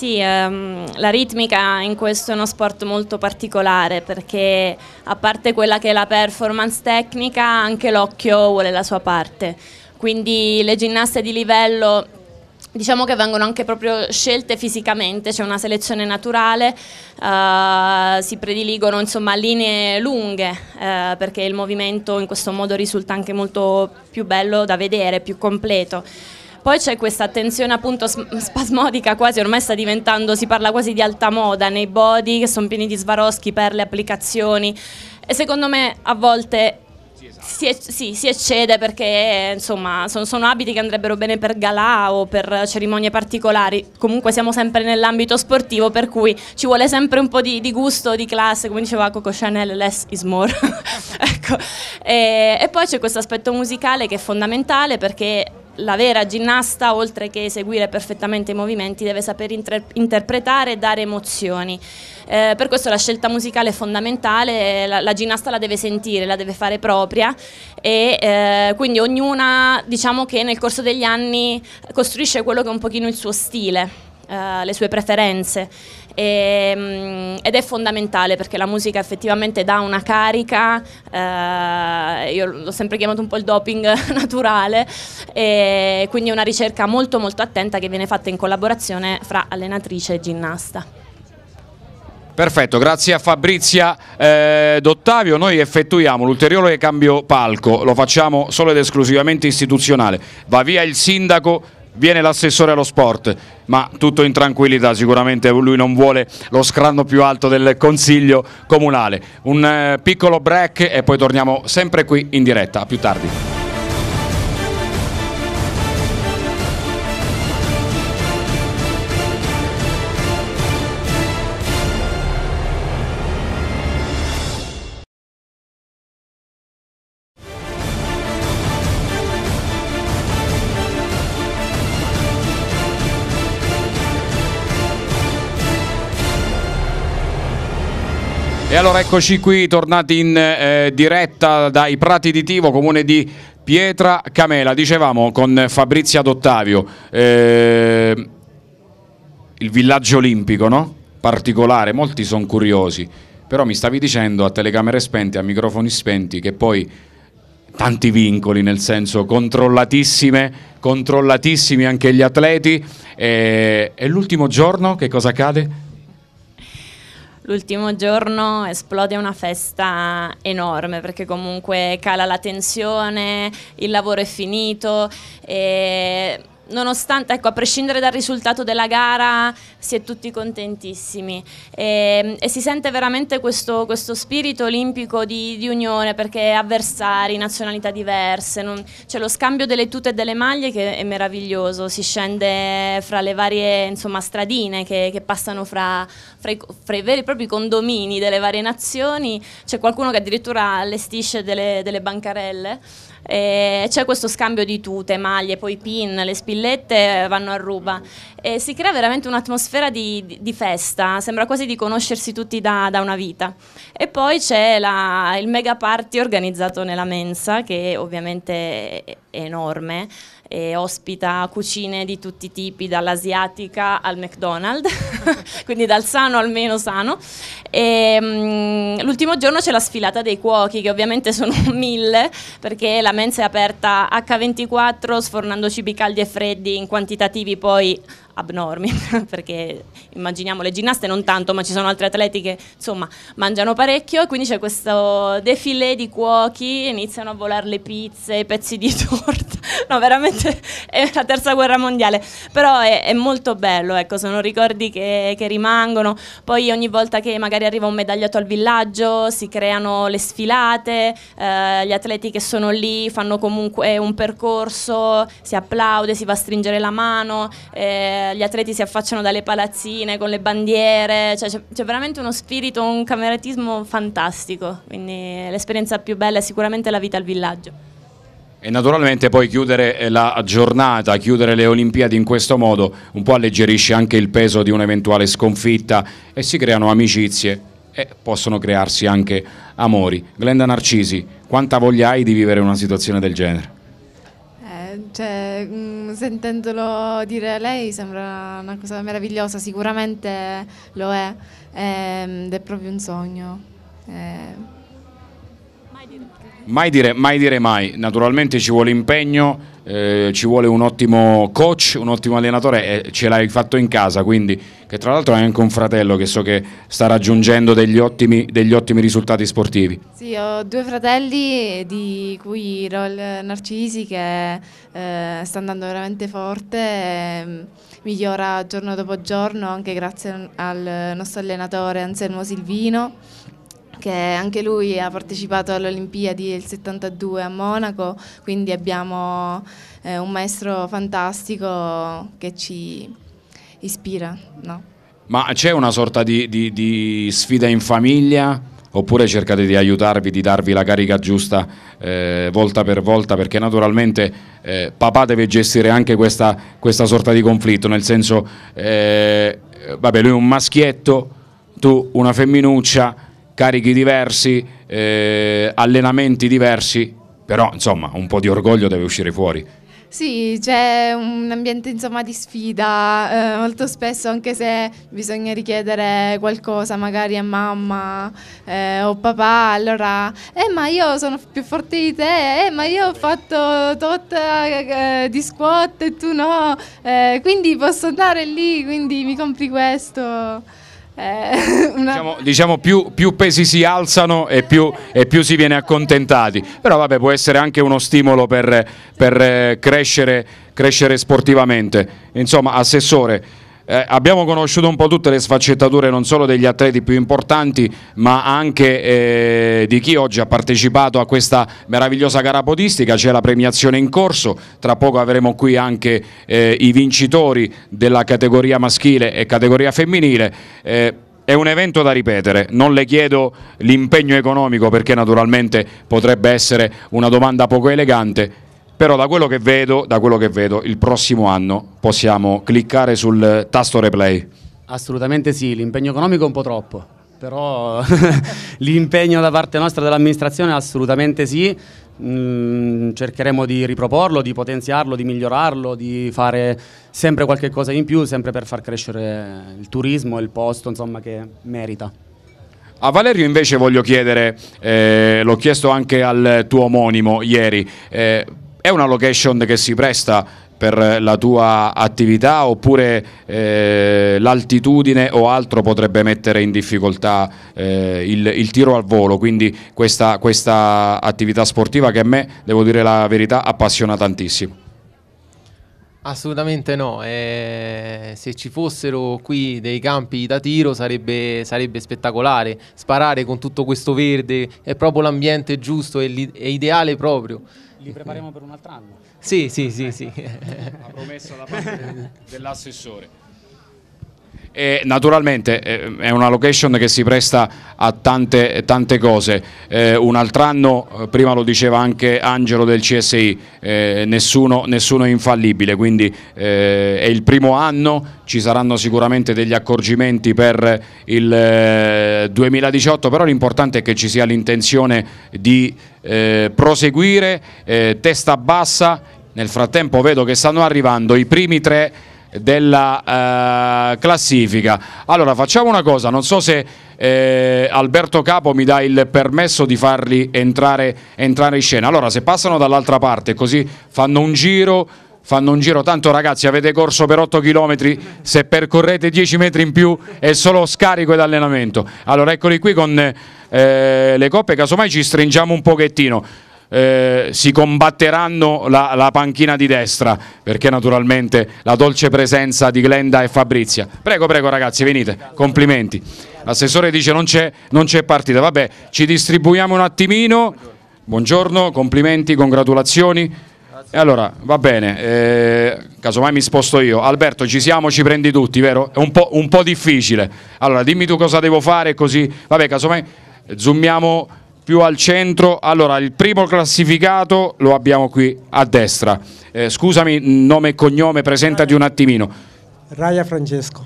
Sì, ehm, la ritmica in questo è uno sport molto particolare perché a parte quella che è la performance tecnica, anche l'occhio vuole la sua parte. Quindi le ginnaste di livello diciamo che vengono anche proprio scelte fisicamente, c'è una selezione naturale, eh, si prediligono insomma linee lunghe eh, perché il movimento in questo modo risulta anche molto più bello da vedere, più completo. Poi c'è questa attenzione appunto spasmodica quasi, ormai sta diventando, si parla quasi di alta moda nei body che sono pieni di svaroschi per le applicazioni e secondo me a volte si, esatto. sì, si, eccede perché insomma sono, sono, abiti che andrebbero bene per galà o per cerimonie particolari. Comunque siamo sempre nell'ambito sportivo, per cui ci vuole sempre un po' di, di gusto, di classe, come diceva Coco Chanel, less is more. ecco. e, e poi c'è questo aspetto musicale che è fondamentale perché la vera ginnasta, oltre che eseguire perfettamente i movimenti, deve saper inter interpretare e dare emozioni. Eh, per questo la scelta musicale è fondamentale, eh, la, la, ginnasta la deve sentire, la deve fare propria e eh, quindi ognuna diciamo che nel corso degli anni costruisce quello che è un pochino il suo stile. Eh, le sue preferenze e, ehm, ed è fondamentale perché la musica effettivamente dà una carica, eh, io l'ho sempre chiamato un po' il doping naturale, e quindi è una ricerca molto molto attenta che viene fatta in collaborazione fra allenatrice e ginnasta. Perfetto, grazie a Fabrizia eh, D'Ottavio. Noi effettuiamo l'ulteriore cambio palco, lo facciamo solo ed esclusivamente istituzionale. Va via il sindaco viene l'assessore allo sport, ma tutto in tranquillità, sicuramente lui non vuole lo scranno più alto del Consiglio Comunale. Un eh, piccolo break e poi torniamo sempre qui in diretta, a più tardi. allora eccoci qui, tornati in eh, diretta dai Prati di Tivo, comune di Pietra Camela. Dicevamo con Fabrizia Dottavio, eh, il villaggio olimpico, no? Particolare, molti sono curiosi, però mi stavi dicendo a telecamere spente, a microfoni spenti, che poi tanti vincoli, nel senso controllatissime, controllatissimi anche gli atleti. Eh, e l'ultimo giorno che cosa accade? l'ultimo giorno esplode una festa enorme perché comunque cala la tensione, il lavoro è finito e nonostante, ecco, a prescindere dal risultato della gara, si è tutti contentissimi e, ehm, e si sente veramente questo, questo spirito olimpico di, di, unione perché avversari, nazionalità diverse, non, c'è cioè, lo scambio delle tute e delle maglie che è meraviglioso, si scende fra le varie insomma, stradine che, che passano fra, fra, i, fra, i, veri e propri condomini delle varie nazioni, c'è qualcuno che addirittura allestisce delle, delle bancarelle eh, c'è questo scambio di tute, maglie, poi pin, le spillette vanno a ruba. E si crea veramente un'atmosfera di, di, festa, sembra quasi di conoscersi tutti da, da una vita. E poi c'è il mega party organizzato nella mensa, che ovviamente è enorme e ospita cucine di tutti i tipi, dall'asiatica al McDonald's, quindi dal sano al meno sano. Ehm, l'ultimo giorno c'è la sfilata dei cuochi, che ovviamente sono mille, perché la mensa è aperta H24, sfornando cibi caldi e freddi in quantitativi poi abnormi, perché immaginiamo le ginnaste non tanto, ma ci sono altri atleti che insomma mangiano parecchio e quindi c'è questo defilé di cuochi, iniziano a volare le pizze, i pezzi di torta, no veramente è la terza guerra mondiale, però è, è molto bello, ecco, sono ricordi che, che rimangono, poi ogni volta che magari arriva un medagliato al villaggio si creano le sfilate, eh, gli atleti che sono lì fanno comunque un percorso, si applaude, si va a stringere la mano. Eh, gli atleti si affacciano dalle palazzine con le bandiere, cioè, c'è, c'è, veramente uno spirito, un cameratismo fantastico, quindi l'esperienza più bella è sicuramente la vita al villaggio. E naturalmente poi chiudere eh, la giornata, chiudere le Olimpiadi in questo modo un po' alleggerisce anche il peso di un'eventuale sconfitta e si creano amicizie e possono crearsi anche amori. Glenda Narcisi, quanta voglia hai di vivere una situazione del genere? Cioè, mh, mm, sentendolo dire a lei sembra una cosa meravigliosa, sicuramente lo è, ehm, ed è proprio un sogno. Eh. Mai dire, mai dire mai, naturalmente ci vuole impegno, eh, ci vuole un ottimo coach, un ottimo allenatore e ce l'hai fatto in casa, quindi che tra l'altro hai anche un fratello che so che sta raggiungendo degli ottimi, degli ottimi risultati sportivi. Sì, ho due fratelli di cui Rol Narcisi che eh, sta andando veramente forte, e, ehm, migliora giorno dopo giorno anche grazie al nostro allenatore Anselmo Silvino che anche lui ha partecipato alle Olimpiadi del 72 a Monaco, quindi abbiamo eh, un maestro fantastico che ci ispira. No? Ma c'è una sorta di, di, di sfida in famiglia? oppure cercate di aiutarvi, di darvi la carica giusta eh, volta per volta, perché naturalmente eh, papà deve gestire anche questa, questa, sorta di conflitto, nel senso, eh, vabbè, lui è un maschietto, tu una femminuccia, carichi diversi, eh, allenamenti diversi, però insomma un po' di orgoglio deve uscire fuori. Sì, c'è un ambiente insomma, di sfida, eh, molto spesso anche se bisogna richiedere qualcosa magari a mamma eh, o papà, allora eh ma io sono più forte di te, eh ma io ho fatto tot eh, di squat e tu no, eh, quindi posso andare lì, quindi mi compri questo. Eh, una... diciamo, diciamo, più, più pesi si alzano e più, e più, si viene accontentati, però vabbè può essere anche uno stimolo per, per eh, crescere, crescere sportivamente. Insomma, Assessore, eh, abbiamo conosciuto un po' tutte le sfaccettature non solo degli atleti più importanti ma anche eh, di chi oggi ha partecipato a questa meravigliosa gara podistica, c'è la premiazione in corso, tra poco avremo qui anche eh, i vincitori della categoria maschile e categoria femminile. Eh, è un evento da ripetere, non le chiedo l'impegno economico perché naturalmente potrebbe essere una domanda poco elegante, però da quello che vedo, da quello che vedo il prossimo anno possiamo cliccare sul tasto replay. Assolutamente sì, l'impegno economico è un po' troppo, però l'impegno da parte nostra dell'amministrazione assolutamente sì, mm, cercheremo di riproporlo, di potenziarlo, di migliorarlo, di fare sempre qualche cosa in più, sempre per far crescere il turismo e il posto insomma, che merita. A Valerio invece voglio chiedere, eh, l'ho chiesto anche al tuo omonimo ieri, eh, è una location che si presta per la tua attività oppure eh, l'altitudine o altro potrebbe mettere in difficoltà eh, il, il, tiro al volo, quindi questa, questa, attività sportiva che a me, devo dire la verità, appassiona tantissimo. Assolutamente no, eh, se ci fossero qui dei campi da tiro sarebbe, sarebbe, spettacolare, sparare con tutto questo verde è proprio l'ambiente giusto e ideale proprio. Li prepariamo per un altro anno. Sì, sì, sì, sì. Ha promesso da parte dell'assessore. E naturalmente eh, è una location che si presta a tante, tante cose. Eh, un altro anno, eh, prima lo diceva anche Angelo del CSI, eh, nessuno, nessuno, è infallibile, quindi eh, è il primo anno, ci saranno sicuramente degli accorgimenti per il 2018, eh, però l'importante è che ci sia l'intenzione di proseguire, testa bassa. Nel frattempo vedo che stanno arrivando i primi tre della eh, classifica. Allora facciamo una cosa, non so se eh, Alberto Capo mi dà il permesso di farli entrare, entrare in scena. Allora se passano dall'altra parte così fanno un giro fanno un giro, tanto ragazzi avete corso per 8 km, se percorrete 10 metri in più è solo scarico ed allenamento. Allora eccoli qui con eh, le coppe, casomai ci stringiamo un pochettino. Eh, si combatteranno la, la, panchina di destra, perché naturalmente la dolce presenza di Glenda e Fabrizia. Prego, prego ragazzi, venite, complimenti. L'assessore dice non c'è, non c'è partita, vabbè, ci distribuiamo un attimino. Buongiorno, complimenti, congratulazioni. E allora, va bene, eh, casomai mi sposto io. Alberto, ci siamo, ci prendi tutti, vero? È un po', un po difficile. Allora, dimmi tu cosa devo fare così... Vabbè, casomai zoomiamo più al centro. Allora, il primo classificato lo abbiamo qui a destra. Eh, scusami, nome e cognome, presentati un attimino. Raia Francesco.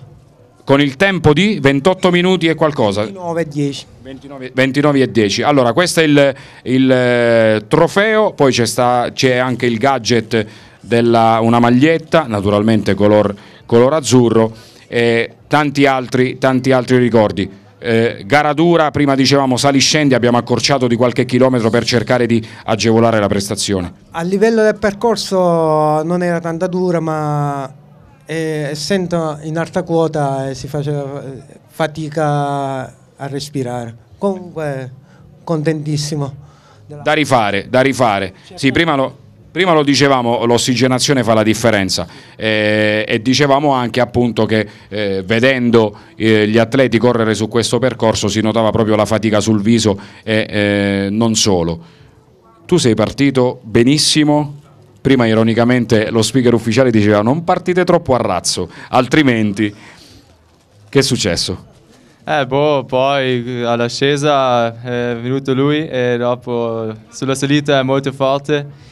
Con il tempo di 28 minuti e qualcosa. 29 e 10. 29, 29 e 10. Allora, questo è il, il eh, trofeo, poi c'è, anche il gadget della una maglietta, naturalmente color, color azzurro, e tanti altri, tanti altri ricordi. Eh, gara dura, prima dicevamo sali-scendi, abbiamo accorciato di qualche chilometro per cercare di agevolare la prestazione. A livello del percorso non era tanta dura, ma eh, essendo in alta quota eh, si faceva eh, fatica a respirare. Comunque contentissimo. Della... Da rifare, da rifare. Sì, prima lo prima lo dicevamo, l'ossigenazione fa la differenza eh, e dicevamo anche appunto che eh, vedendo eh, gli atleti correre su questo percorso si notava proprio la fatica sul viso e eh, non solo. Tu sei partito benissimo, prima ironicamente lo speaker ufficiale diceva non partite troppo a razzo, altrimenti che è successo? Eh, boh, poi eh, all'ascesa eh, è venuto lui e dopo sulla salita è molto forte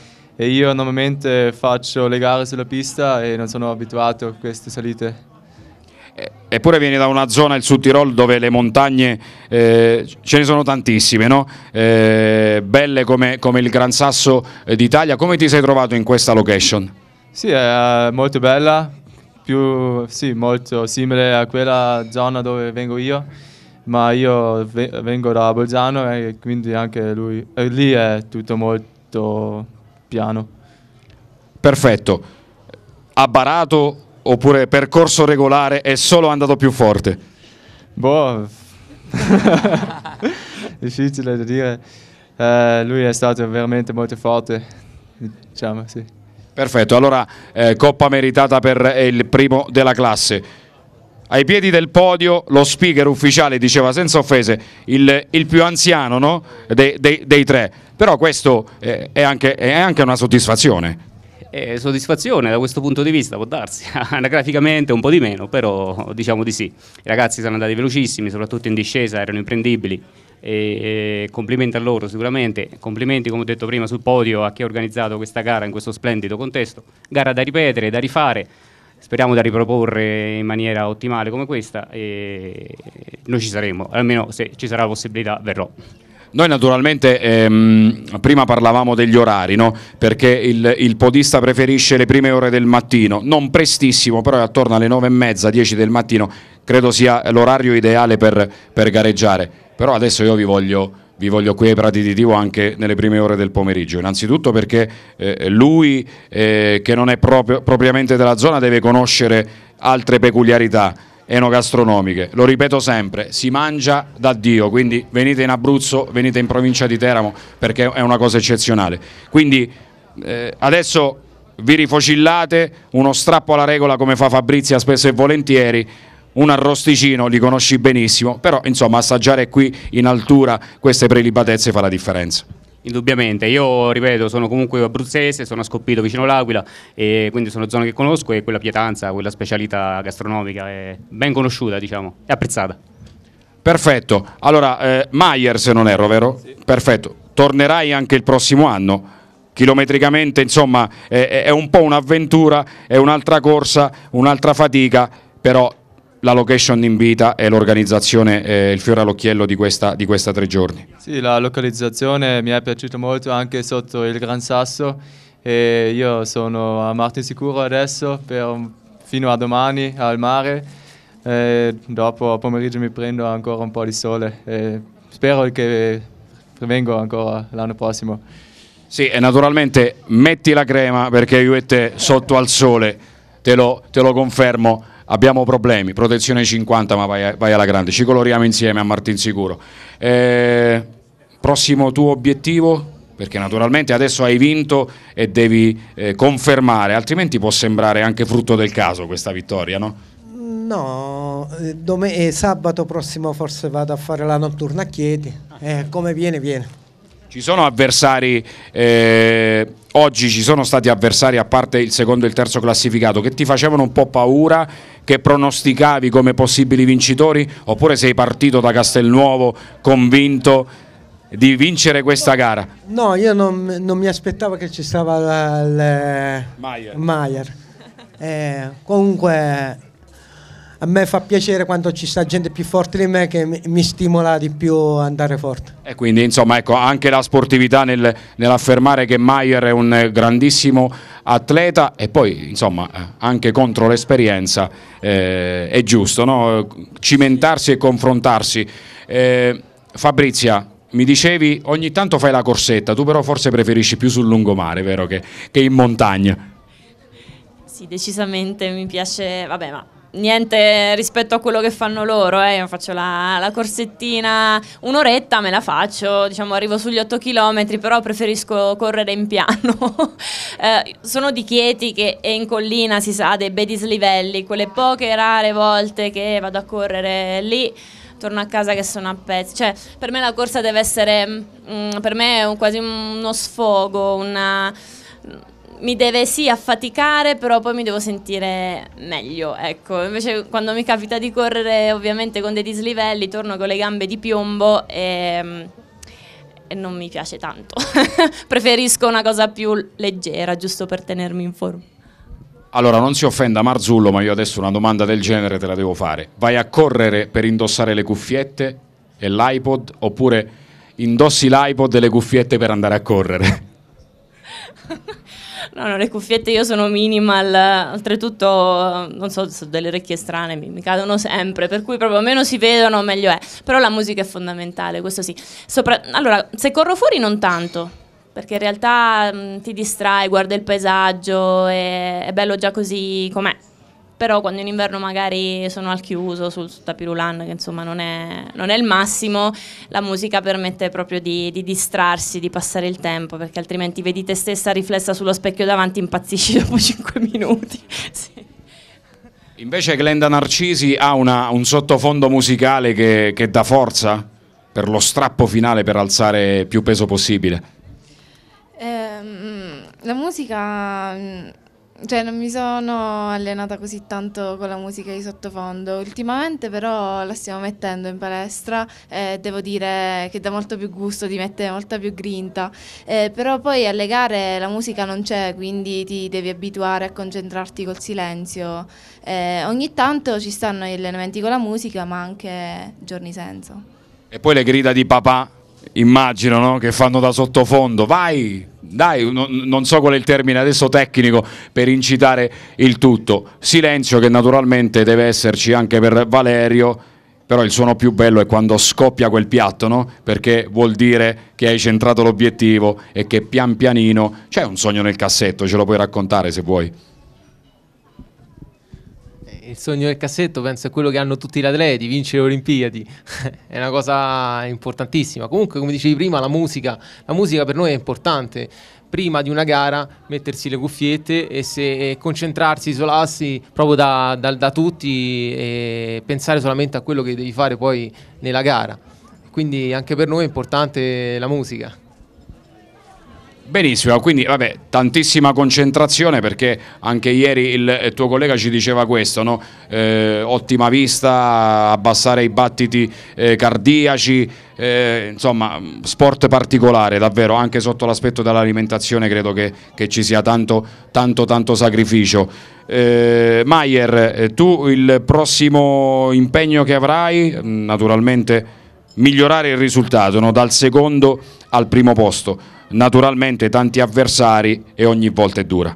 e io normalmente faccio le gare sulla pista e non sono abituato a queste salite. Eppure vieni da una zona, il Sud Tirol, dove le montagne eh, ce ne sono tantissime, no? eh, belle come, come, il Gran Sasso eh, d'Italia. Come ti sei trovato in questa location? Sì, è eh, molto bella, più, sì, molto simile a quella zona dove vengo io, ma io vengo da Bolzano e quindi anche lui, eh, lì è tutto molto piano. Perfetto. Ha barato oppure percorso regolare è solo andato più forte? Boh, difficile da dire. Eh, lui è stato veramente molto forte, diciamo, sì. Perfetto, allora eh, coppa meritata per eh, il primo della classe. Ai piedi del podio lo speaker ufficiale diceva senza offese il, il più anziano no? de, de, dei tre, però questo eh, è, anche, è anche una soddisfazione. Eh, soddisfazione da questo punto di vista, può darsi, anagraficamente un po' di meno, però diciamo di sì. I ragazzi sono andati velocissimi, soprattutto in discesa, erano imprendibili. e complimenti a loro sicuramente, complimenti come ho detto prima sul podio a chi ha organizzato questa gara in questo splendido contesto, gara da ripetere, da rifare, speriamo da riproporre in maniera ottimale come questa e noi ci saremo, almeno se ci sarà la possibilità verrò. Noi naturalmente ehm, prima parlavamo degli orari, no? perché il, il, podista preferisce le prime ore del mattino, non prestissimo, però è attorno alle e mezza, 10 del mattino, credo sia l'orario ideale per, per gareggiare. Però adesso io vi voglio vi voglio qui ai Prati di Divo anche nelle prime ore del pomeriggio, innanzitutto perché eh, lui eh, che non è proprio, propriamente della zona deve conoscere altre peculiarità enogastronomiche. Lo ripeto sempre, si mangia da Dio, quindi venite in Abruzzo, venite in provincia di Teramo perché è una cosa eccezionale. Quindi eh, adesso vi rifocillate, uno strappo alla regola come fa Fabrizia spesso e volentieri, un arrosticino li conosci benissimo, però insomma assaggiare qui in altura queste prelibatezze fa la differenza. Indubbiamente, io ripeto, sono comunque abruzzese, sono a Scoppito vicino all'Aquila e quindi sono zone che conosco e quella pietanza, quella specialità gastronomica è ben conosciuta, diciamo, e apprezzata. Perfetto. Allora, eh, Maier se non erro, vero? Sì. Perfetto. Tornerai anche il prossimo anno. Chilometricamente, insomma, è, è un po' un'avventura, è un'altra corsa, un'altra fatica, però la location in vita e l'organizzazione eh, il fiore all'occhiello di questa, di questa tre giorni. Sì, la localizzazione mi è piaciuta molto anche sotto il Gran Sasso e io sono a Sicuro adesso per, fino a domani al mare e dopo pomeriggio mi prendo ancora un po' di sole e spero che vengo ancora l'anno prossimo. Sì, e naturalmente metti la crema perché io e te sotto al sole, te lo, te lo confermo, abbiamo problemi, protezione 50 ma vai, vai alla grande, ci coloriamo insieme a Martinsicuro. Eh, prossimo tuo obiettivo? Perché naturalmente adesso hai vinto e devi eh, confermare, altrimenti può sembrare anche frutto del caso questa vittoria, no? No, eh, eh, sabato prossimo forse vado a fare la notturna a Chieti, eh, come viene viene. Ci sono avversari, eh, oggi ci sono stati avversari a parte il secondo e il terzo classificato che ti facevano un po' paura, che pronosticavi come possibili vincitori oppure sei partito da Castelnuovo convinto di vincere questa gara? No, io non, non mi aspettavo che ci stava il Maier. Eh, comunque a me fa piacere quando ci sta gente più forte di me che mi stimola di più ad andare forte. E quindi insomma ecco anche la sportività nel, nell'affermare che Maier è un grandissimo atleta e poi insomma eh, anche contro l'esperienza eh, è giusto no? cimentarsi e confrontarsi. Eh, Fabrizia, mi dicevi ogni tanto fai la corsetta, tu però forse preferisci più sul lungomare, vero, che, che in montagna. Sì, decisamente mi piace, vabbè ma niente rispetto a quello che fanno loro, eh. io faccio la, la, corsettina un'oretta, me la faccio, diciamo arrivo sugli 8 km, però preferisco correre in piano. eh, sono di Chieti che è in collina, si sa, dei bei dislivelli, quelle poche rare volte che vado a correre lì torno a casa che sono a pezzi. Cioè, per me la corsa deve essere, mh, mm, per me è un, quasi uno sfogo, una mi deve sì affaticare, però poi mi devo sentire meglio, ecco. Invece quando mi capita di correre ovviamente con dei dislivelli torno con le gambe di piombo e, mm, e non mi piace tanto. Preferisco una cosa più leggera, giusto per tenermi in forma. Allora, non si offenda Marzullo, ma io adesso una domanda del genere te la devo fare. Vai a correre per indossare le cuffiette e l'iPod oppure indossi l'iPod e le cuffiette per andare a correre? No, no, le cuffiette io sono minimal, oltretutto, non so, sono delle orecchie strane, mi, mi, cadono sempre, per cui proprio meno si vedono meglio è. Però la musica è fondamentale, questo sì. Sopra, allora, se corro fuori non tanto, perché in realtà mh, ti distrai, guarda il paesaggio, è, è bello già così com'è però quando in inverno magari sono al chiuso sul, sul tapirulan, che insomma non è, non è, il massimo, la musica permette proprio di, di, distrarsi, di passare il tempo, perché altrimenti vedi te stessa riflessa sullo specchio davanti, impazzisci dopo 5 minuti. sì. Invece Glenda Narcisi ha una, un sottofondo musicale che, che dà forza per lo strappo finale per alzare più peso possibile. Eh, la musica mm, cioè non mi sono allenata così tanto con la musica di sottofondo. Ultimamente però la stiamo mettendo in palestra e devo dire che dà molto più gusto, ti mette molta più grinta. Eh, però poi alle gare la musica non c'è, quindi ti devi abituare a concentrarti col silenzio. Eh, ogni tanto ci stanno gli allenamenti con la musica, ma anche giorni senza. E poi le grida di papà, immagino, no? che fanno da sottofondo. Vai! dai, non, non so qual è il termine adesso tecnico per incitare il tutto. Silenzio che naturalmente deve esserci anche per Valerio però il suono più bello è quando scoppia quel piatto, no? perché vuol dire che hai centrato l'obiettivo e che pian pianino c'è un sogno nel cassetto, ce lo puoi raccontare se vuoi il sogno del cassetto penso è quello che hanno tutti gli atleti, vincere le Olimpiadi, è una cosa importantissima. Comunque, come dicevi prima, la musica, la musica per noi è importante. Prima di una gara mettersi le cuffiette e, se, e concentrarsi, isolarsi proprio da, da, da tutti e pensare solamente a quello che devi fare poi nella gara. Quindi anche per noi è importante la musica. Benissimo, quindi vabbè, tantissima concentrazione perché anche ieri il tuo collega ci diceva questo, no? eh, ottima vista, abbassare i battiti eh, cardiaci, eh, insomma sport particolare davvero, anche sotto l'aspetto dell'alimentazione credo che, che, ci sia tanto tanto, tanto sacrificio. Eh, Maier, eh, tu il prossimo impegno che avrai, mm, naturalmente migliorare il risultato no? dal secondo al primo posto. Naturalmente tanti avversari e ogni volta è dura.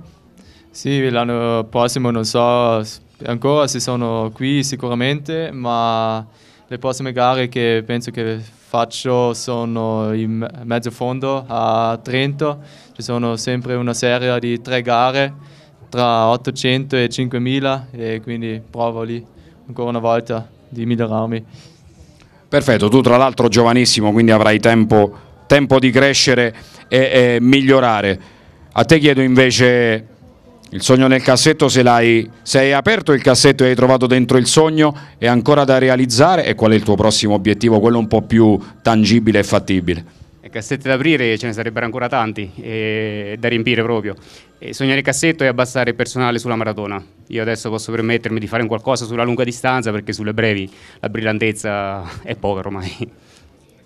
Sì, l'anno prossimo non so ancora se sono qui sicuramente, ma le prossime gare che penso che faccio sono in mezzo fondo a Trento, ci sono sempre una serie di tre gare tra 800 e 5000 e quindi provo lì ancora una volta di migliorarmi. Perfetto, tu tra l'altro giovanissimo, quindi avrai tempo, tempo di crescere e, e, migliorare. A te chiedo invece il sogno nel cassetto, se, se hai aperto il cassetto e hai trovato dentro il sogno, è ancora da realizzare e qual è il tuo prossimo obiettivo, quello un po' più tangibile e fattibile? E cassetti da aprire ce ne sarebbero ancora tanti eh, da riempire proprio. E sognare il cassetto e abbassare il personale sulla maratona. Io adesso posso permettermi di fare un qualcosa sulla lunga distanza perché sulle brevi la brillantezza è poca ormai.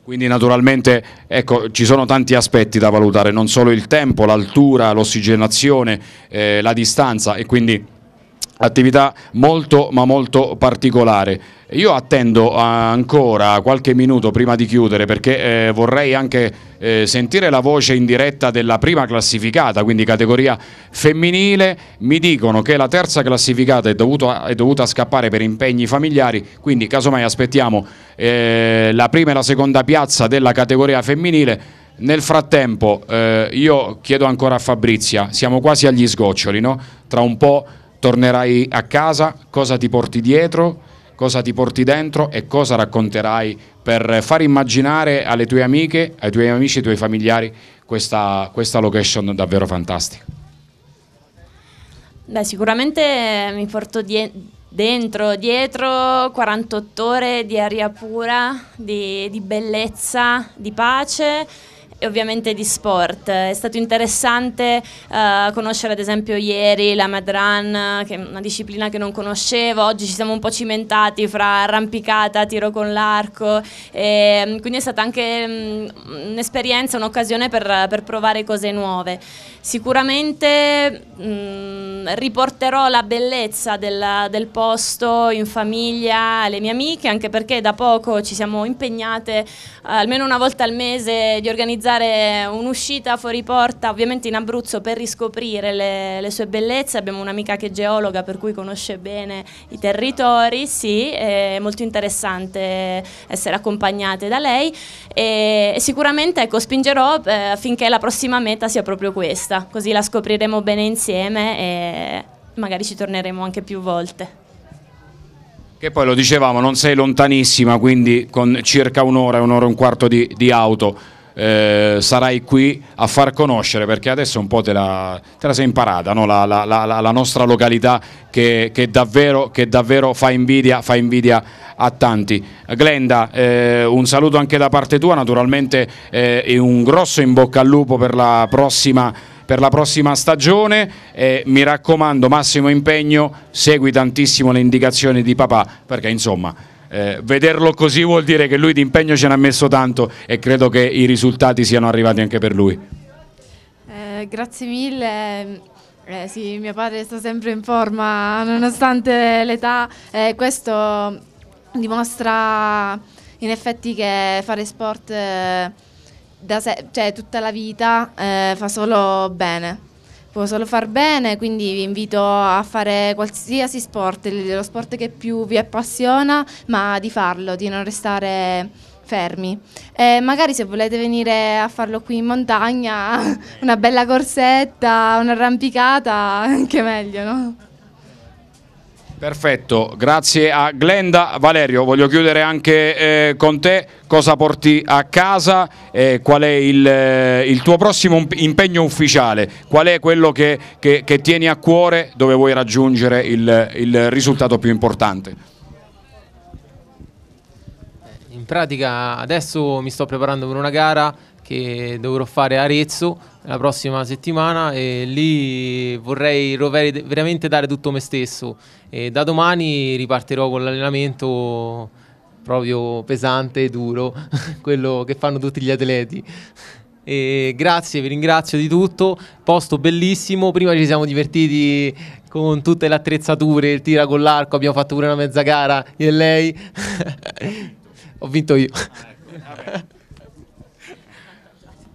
Quindi naturalmente ecco, ci sono tanti aspetti da valutare, non solo il tempo, l'altura, l'ossigenazione, eh, la distanza e quindi attività molto ma molto particolare. Io attendo ancora qualche minuto prima di chiudere perché eh, vorrei anche eh, sentire la voce in diretta della prima classificata, quindi categoria femminile. Mi dicono che la terza classificata è, dovuta, è dovuta scappare per impegni familiari, quindi casomai aspettiamo eh, la prima e la seconda piazza della categoria femminile. Nel frattempo eh, io chiedo ancora a Fabrizia, siamo quasi agli sgoccioli, no? tra un po' tornerai a casa, cosa ti porti dietro, cosa ti porti dentro e cosa racconterai per far immaginare alle tue amiche, ai tuoi amici, ai tuoi familiari questa, questa location davvero fantastica. Beh, sicuramente mi porto die dentro, dietro 48 ore di aria pura, di, di bellezza, di pace e ovviamente di sport. È stato interessante uh, conoscere ad esempio ieri la Madran, che è una disciplina che non conoscevo, oggi ci siamo un po' cimentati fra arrampicata, tiro con l'arco, e, mm, quindi è stata anche um, un'esperienza, un'occasione per, per, provare cose nuove. Sicuramente um, riporterò la bellezza del, del posto in famiglia, alle mie amiche, anche perché da poco ci siamo impegnate uh, almeno una volta al mese di organizzare organizzare un'uscita fuori porta, ovviamente in Abruzzo, per riscoprire le, le sue bellezze. Abbiamo un'amica che è geologa, per cui conosce bene i territori, sì, è molto interessante essere accompagnate da lei e, sicuramente ecco, spingerò eh, affinché la prossima meta sia proprio questa, così la scopriremo bene insieme e magari ci torneremo anche più volte. Che poi lo dicevamo, non sei lontanissima, quindi con circa un'ora, un'ora e un quarto di, di auto eh, sarai qui a far conoscere perché adesso un po' te la, te la sei imparata no? la, la, la, nostra località che, che, davvero, che davvero fa, invidia, fa invidia a tanti. Glenda, eh, un saluto anche da parte tua, naturalmente eh, e un grosso in bocca al lupo per la prossima per la prossima stagione. Eh, mi raccomando, massimo impegno, segui tantissimo le indicazioni di papà perché insomma eh, vederlo così vuol dire che lui di impegno ce n'ha messo tanto e credo che i risultati siano arrivati anche per lui. Eh, grazie mille. Eh, eh sì, mio padre sta sempre in forma nonostante l'età, eh, questo dimostra in effetti che fare sport eh, da sé, cioè, tutta la vita fa solo bene può ecco, solo far bene, quindi vi invito a fare qualsiasi sport, lo sport che più vi appassiona, ma di farlo, di non restare fermi. E magari se volete venire a farlo qui in montagna, una bella corsetta, un'arrampicata, anche meglio, no? Perfetto, grazie a Glenda. Valerio, voglio chiudere anche eh, con te. Cosa porti a casa? Eh, qual è il, eh, il, tuo prossimo impegno ufficiale? Qual è quello che, che, che tieni a cuore dove vuoi raggiungere il, il risultato più importante? Eh, in pratica adesso mi sto preparando per una gara che dovrò fare Arezzo la prossima settimana e lì vorrei veramente dare tutto me stesso e da domani riparterò con l'allenamento proprio pesante e duro, quello che fanno tutti gli atleti. E grazie, vi ringrazio di tutto, posto bellissimo, prima ci siamo divertiti con tutte le attrezzature, il tira con l'arco, abbiamo fatto pure una mezza gara, io e lei, ho vinto io. Ah, ecco.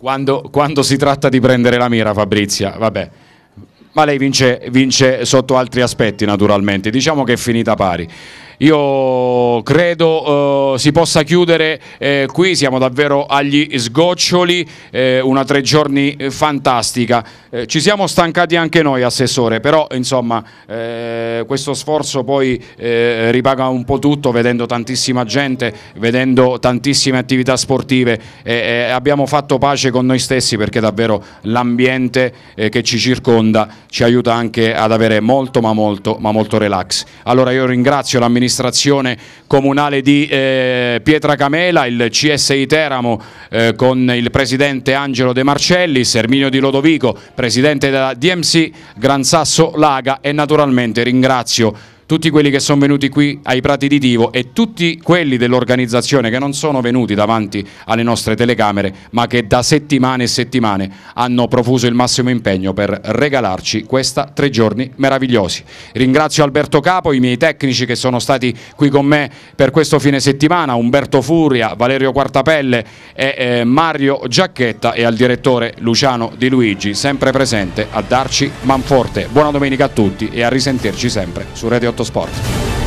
Quando, quando, si tratta di prendere la mira, Fabrizia, vabbè. Ma lei vince, vince sotto altri aspetti, naturalmente. Diciamo che è finita pari io credo eh, si possa chiudere eh, qui, siamo davvero agli sgoccioli, eh, una tre giorni eh, fantastica. Eh, ci siamo stancati anche noi Assessore, però insomma eh, questo sforzo poi ripaga un po' tutto vedendo tantissima gente, vedendo tantissime attività sportive, abbiamo fatto pace con noi stessi perché davvero l'ambiente che ci circonda ci aiuta anche ad avere molto ma molto ma molto relax. Allora io ringrazio l'amministrazione amministrazione comunale di eh, Pietracamela, il CSI Teramo eh, con il presidente Angelo De Marcelli, Serminio Di Lodovico, presidente della DMC Gran Sasso Laga e naturalmente ringrazio tutti quelli che sono venuti qui ai Prati di Tivo e tutti quelli dell'organizzazione che non sono venuti davanti alle nostre telecamere ma che da settimane e settimane hanno profuso il massimo impegno per regalarci questa tre giorni meravigliosi. Ringrazio Alberto Capo, i miei tecnici che sono stati qui con me per questo fine settimana, Umberto Furia, Valerio Quartapelle e eh, Mario Giacchetta e al direttore Luciano Di Luigi sempre presente a darci manforte. Buona domenica a tutti e a risentirci sempre su Rete Radio Autosport.